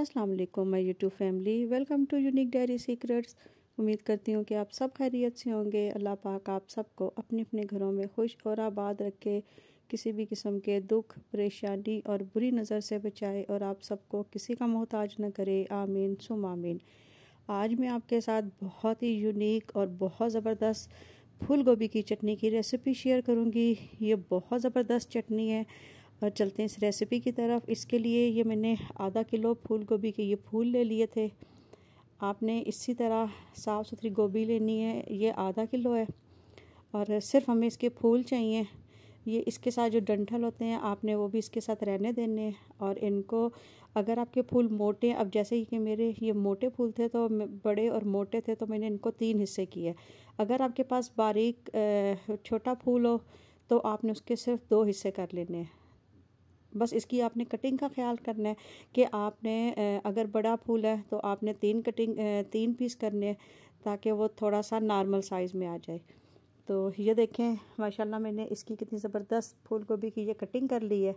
अस्सलाम वालेकुम my YouTube family welcome to unique diary secrets उम्मीद करती हूँ कि आप सब खैरियत से होंगे अल्लाह पाक आप सबको अपने अपने घरों में खुश और आबाद रखे किसी भी किस्म के दुख परेशानी और बुरी नज़र से बचाए और आप सबको किसी का मोहताज न करे आमीन सुम आमीन आज मैं आपके साथ बहुत ही यूनिक और बहुत ज़बरदस्त फूल गोभी की चटनी की रेसिपी शेयर करूँगी ये बहुत ज़बरदस्त चटनी है और चलते हैं इस रेसिपी की तरफ इसके लिए ये मैंने आधा किलो फूल गोभी के ये फूल ले लिए थे आपने इसी तरह साफ़ सुथरी गोभी लेनी है ये आधा किलो है और सिर्फ हमें इसके फूल चाहिए ये इसके साथ जो डंठल होते हैं आपने वो भी इसके साथ रहने देने और इनको अगर आपके फूल मोटे अब जैसे कि मेरे ये मोटे फूल थे तो बड़े और मोटे थे तो मैंने इनको तीन हिस्से किए अगर आपके पास बारीक छोटा फूल हो तो आपने उसके सिर्फ दो हिस्से कर लेने हैं बस इसकी आपने कटिंग का ख्याल करना है कि आपने अगर बड़ा फूल है तो आपने तीन कटिंग तीन पीस करने हैं ताकि वो थोड़ा सा नॉर्मल साइज़ में आ जाए तो ये देखें माशाल्लाह मैंने इसकी कितनी ज़बरदस्त फूल गोभी की ये कटिंग कर ली है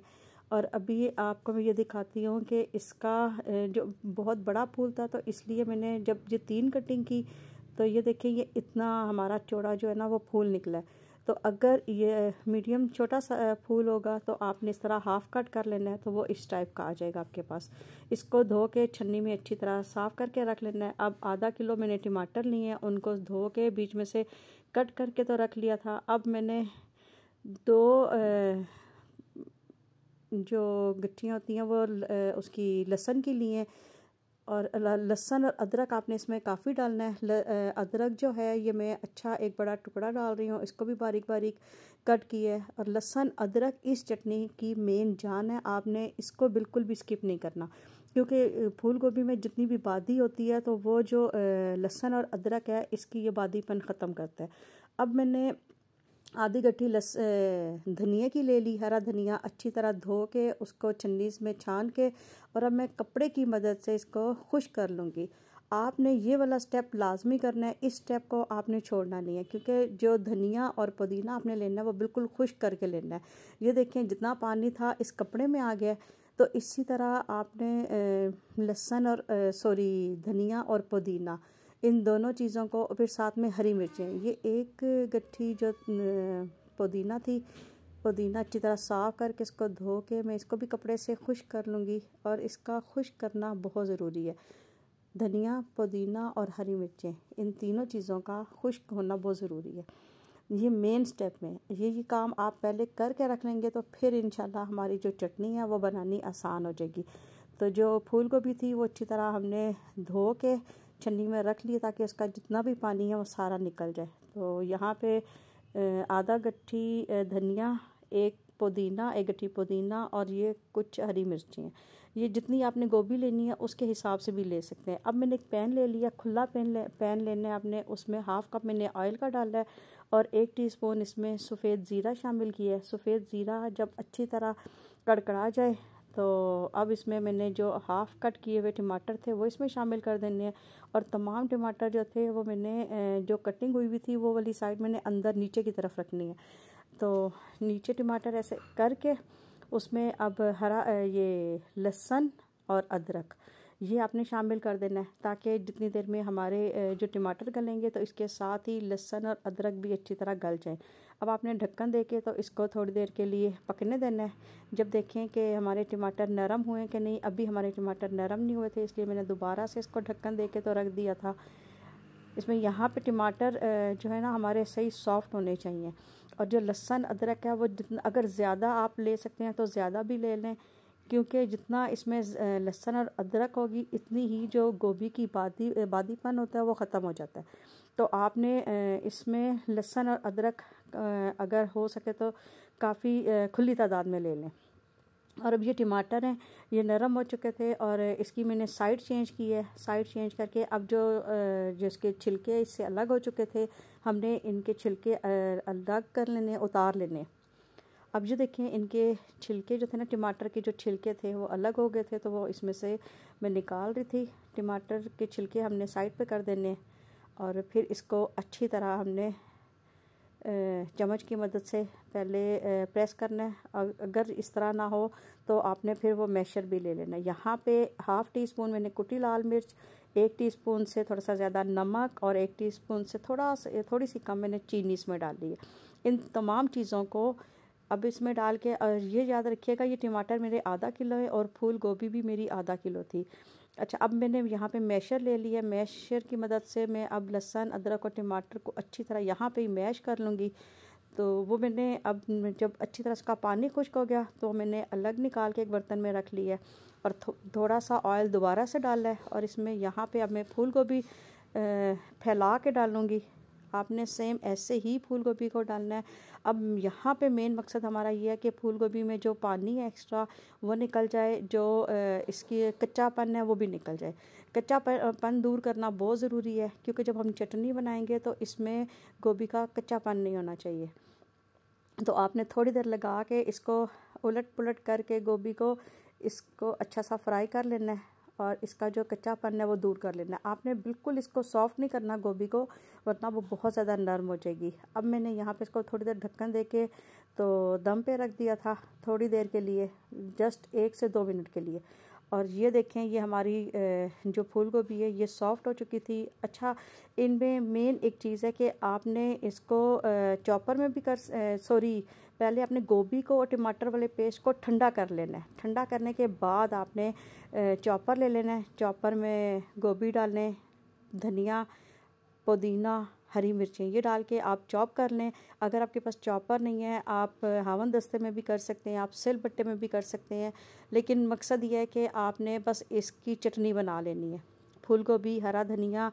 और अभी आपको मैं ये दिखाती हूँ कि इसका जो बहुत बड़ा फूल था तो इसलिए मैंने जब ये तीन कटिंग की तो ये देखें ये इतना हमारा चौड़ा जो है ना वो फूल निकला है तो अगर ये मीडियम छोटा सा फूल होगा तो आपने इस तरह हाफ़ कट कर लेना है तो वो इस टाइप का आ जाएगा आपके पास इसको धो के छन्नी में अच्छी तरह साफ़ करके रख लेना है अब आधा किलो मैंने टमाटर लिए हैं उनको धो के बीच में से कट करके तो रख लिया था अब मैंने दो जो गट्ठियाँ होती हैं वो उसकी लहसन की लिए और लहसन और अदरक आपने इसमें काफ़ी डालना है अदरक जो है ये मैं अच्छा एक बड़ा टुकड़ा डाल रही हूँ इसको भी बारीक बारीक कट किया है और लहसन अदरक इस चटनी की मेन जान है आपने इसको बिल्कुल भी स्किप नहीं करना क्योंकि फूल गोभी में जितनी भी बादी होती है तो वो जो लहसन और अदरक है इसकी ये बादीपन ख़त्म करता है अब मैंने आधी गट्ठी लस धनिया की ले ली हरा धनिया अच्छी तरह धो के उसको छन्नीस में छान के और अब मैं कपड़े की मदद से इसको खुश कर लूँगी आपने ये वाला स्टेप लाजमी करना है इस स्टेप को आपने छोड़ना नहीं है क्योंकि जो धनिया और पुदीना आपने लेना है वो बिल्कुल खुश करके लेना है ये देखें जितना पानी था इस कपड़े में आ गया तो इसी तरह आपने लहसन और सॉरी धनिया और पुदीना इन दोनों चीज़ों को और फिर साथ में हरी मिर्चें ये एक गट्ठी जो पुदीना थी पुदीना अच्छी तरह साफ़ करके इसको धो के मैं इसको भी कपड़े से खुश्क कर लूँगी और इसका खुश्क करना बहुत ज़रूरी है धनिया पुदीना और हरी मिर्चें इन तीनों चीज़ों का खुश्क होना बहुत ज़रूरी है ये मेन स्टेप में ये ये काम आप पहले करके रख लेंगे तो फिर इन हमारी जो चटनी है वो बनानी आसान हो जाएगी तो जो फूल गोभी थी वो अच्छी तरह हमने धो के छन्नी में रख लिया ताकि उसका जितना भी पानी है वो सारा निकल जाए तो यहाँ पे आधा गट्ठी धनिया एक पुदीना एक गट्ठी पुदीना और ये कुछ हरी मिर्ची हैं ये जितनी आपने गोभी लेनी है उसके हिसाब से भी ले सकते हैं अब मैंने एक पैन ले लिया खुला पैन ले पैन लेना है आपने उसमें हाफ़ कप मैंने ऑयल का डाला है और एक टीस्पून इसमें सफ़ेद ज़ीरा शामिल किया है सफ़ेद ज़ीरा जब अच्छी तरह कड़कड़ा जाए तो अब इसमें मैंने जो हाफ़ कट किए हुए टमाटर थे वो इसमें शामिल कर देने हैं और तमाम टमाटर जो थे वो मैंने जो कटिंग हुई हुई थी वो वाली साइड मैंने अंदर नीचे की तरफ रखनी है तो नीचे टमाटर ऐसे करके उसमें अब हरा ये लहसुन और अदरक ये आपने शामिल कर देना है ताकि जितनी देर में हमारे जो टमाटर गलेंगे तो इसके साथ ही लहसुन और अदरक भी अच्छी तरह गल जाए अब आपने ढक्कन दे के तो इसको थोड़ी देर के लिए पकने देना है जब देखें कि हमारे टमाटर नरम हुए कि नहीं अभी हमारे टमाटर नरम नहीं हुए थे इसलिए मैंने दोबारा से इसको ढक्कन दे के तो रख दिया था इसमें यहाँ पे टमाटर जो है ना हमारे सही सॉफ्ट होने चाहिए और जो लहसन अदरक है वो जितना अगर ज़्यादा आप ले सकते हैं तो ज़्यादा भी ले लें क्योंकि जितना इसमें लहसन और अदरक होगी इतनी ही जो गोभी की बादी बादीपन होता है वो ख़त्म हो जाता है तो आपने इसमें लहसन और अदरक अगर हो सके तो काफ़ी खुली तादाद में ले लें और अब ये टमाटर हैं ये नरम हो चुके थे और इसकी मैंने साइड चेंज की है साइड चेंज करके अब जो जिसके छिलके इससे अलग हो चुके थे हमने इनके छिलके अलग कर लेने उतार लेने अब जो देखें इनके छिलके जो थे ना टमाटर के जो छिलके थे वो अलग हो गए थे तो वो इसमें से मैं निकाल रही थी टमाटर के छिलके हमने साइड पे कर देने और फिर इसको अच्छी तरह हमने चम्मच की मदद से पहले प्रेस करना है अगर इस तरह ना हो तो आपने फिर वो मैशर भी ले लेना यहाँ पे हाफ़ टी स्पून मैंने कुटी लाल मिर्च एक टीस्पून से थोड़ा सा ज़्यादा नमक और एक टीस्पून से थोड़ा सा थोड़ी सी कम मैंने चीनी इसमें डाल दी है इन तमाम चीज़ों को अब इसमें डाल के और ये याद रखिएगा ये टमाटर मेरे आधा किलो है और फूल गोभी भी मेरी आधा किलो थी अच्छा अब मैंने यहाँ पे मैशर ले लिया मैशर की मदद से मैं अब लहसुन अदरक और टमाटर को अच्छी तरह यहाँ पे ही मैश कर लूँगी तो वो मैंने अब जब अच्छी तरह उसका पानी खुश्क हो गया तो मैंने अलग निकाल के एक बर्तन में रख लिया और थो, थोड़ा सा ऑयल दोबारा से डाला है और इसमें यहाँ पे अब मैं फूल गोभी फैला के डालूँगी आपने सेम ऐसे ही फूल गोभी को डालना है अब यहाँ पे मेन मकसद हमारा ये है कि फूल गोभी में जो पानी है एक्स्ट्रा वो निकल जाए जो इसकी कच्चापन है वो भी निकल जाए कच्चापन दूर करना बहुत ज़रूरी है क्योंकि जब हम चटनी बनाएंगे तो इसमें गोभी का कच्चापन नहीं होना चाहिए तो आपने थोड़ी देर लगा के इसको उलट पुलट करके गोभी को इसको अच्छा सा फ्राई कर लेना है और इसका जो कच्चापन है वो दूर कर लेना आपने बिल्कुल इसको सॉफ्ट नहीं करना गोभी को वरना वो बहुत ज़्यादा नरम हो जाएगी अब मैंने यहाँ पे इसको थोड़ी देर ढक्कन दे के तो दम पे रख दिया था थोड़ी देर के लिए जस्ट एक से दो मिनट के लिए और ये देखें ये हमारी जो फूल गोभी है ये सॉफ्ट हो चुकी थी अच्छा इनमें मेन एक चीज़ है कि आपने इसको चॉपर में भी कर सॉरी पहले आपने गोभी को और टमाटर वाले पेस्ट को ठंडा कर लेना है ठंडा करने के बाद आपने चॉपर ले लेना है चॉपर में गोभी डालने धनिया पुदीना हरी मिर्चें ये डाल के आप चॉप कर लें अगर आपके पास चॉपर नहीं है आप हावन दस्ते में भी कर सकते हैं आप सिल बट्टे में भी कर सकते हैं लेकिन मकसद ये है कि आपने बस इसकी चटनी बना लेनी है फूल गोभी हरा धनिया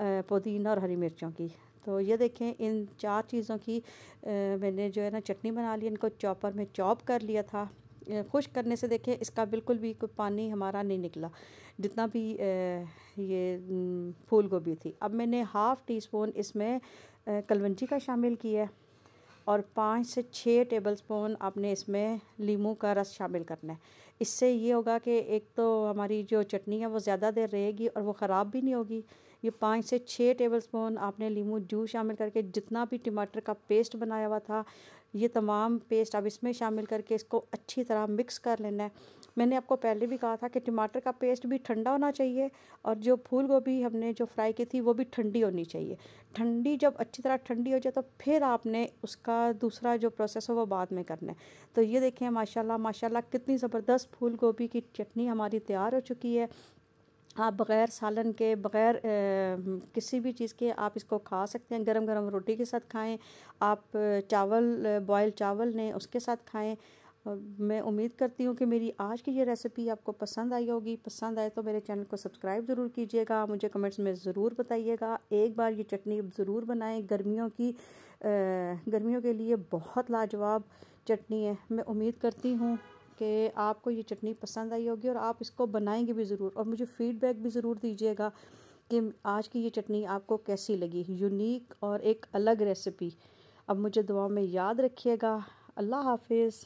पुदीना और हरी मिर्चों की तो ये देखें इन चार चीज़ों की मैंने जो है ना चटनी बना ली इनको चॉपर में चॉप कर लिया था खुश करने से देखें इसका बिल्कुल भी कोई पानी हमारा नहीं निकला जितना भी ये फूल गोभी थी अब मैंने हाफ़ टी स्पून इसमें कलवंजी का शामिल किया है और पाँच से छः टेबल स्पून आपने इसमें लीमू का रस शामिल करना है इससे ये होगा कि एक तो हमारी जो चटनी है वो ज़्यादा देर रहेगी और वो ख़राब भी नहीं होगी ये पाँच से छः टेबल स्पून आपने लीमू जूस शामिल करके जितना भी टमाटर का पेस्ट बनाया हुआ था ये तमाम पेस्ट आप इसमें शामिल करके इसको अच्छी तरह मिक्स कर लेना है मैंने आपको पहले भी कहा था कि टमाटर का पेस्ट भी ठंडा होना चाहिए और जो फूल गोभी हमने जो फ्राई की थी वो भी ठंडी होनी चाहिए ठंडी जब अच्छी तरह ठंडी हो जाए तो फिर आपने उसका दूसरा जो प्रोसेस है वो बाद में करना है तो ये देखें माशाल्लाह माशाल्लाह कितनी ज़बरदस्त फूल गोभी की चटनी हमारी तैयार हो चुकी है आप बग़ैर सालन के बग़ैर किसी भी चीज़ के आप इसको खा सकते हैं गरम गरम रोटी के साथ खाएं आप चावल बॉयल चावल ने उसके साथ खाएं मैं उम्मीद करती हूँ कि मेरी आज की ये रेसिपी आपको पसंद आई होगी पसंद आए तो मेरे चैनल को सब्सक्राइब ज़रूर कीजिएगा मुझे कमेंट्स में ज़रूर बताइएगा एक बार ये चटनी ज़रूर बनाएं गर्मियों की गर्मियों के लिए बहुत लाजवाब चटनी है मैं उम्मीद करती हूँ कि आपको ये चटनी पसंद आई होगी और आप इसको बनाएंगे भी ज़रूर और मुझे फीडबैक भी ज़रूर दीजिएगा कि आज की ये चटनी आपको कैसी लगी यूनिक और एक अलग रेसिपी अब मुझे दुआ में याद रखिएगा अल्लाह हाफिज़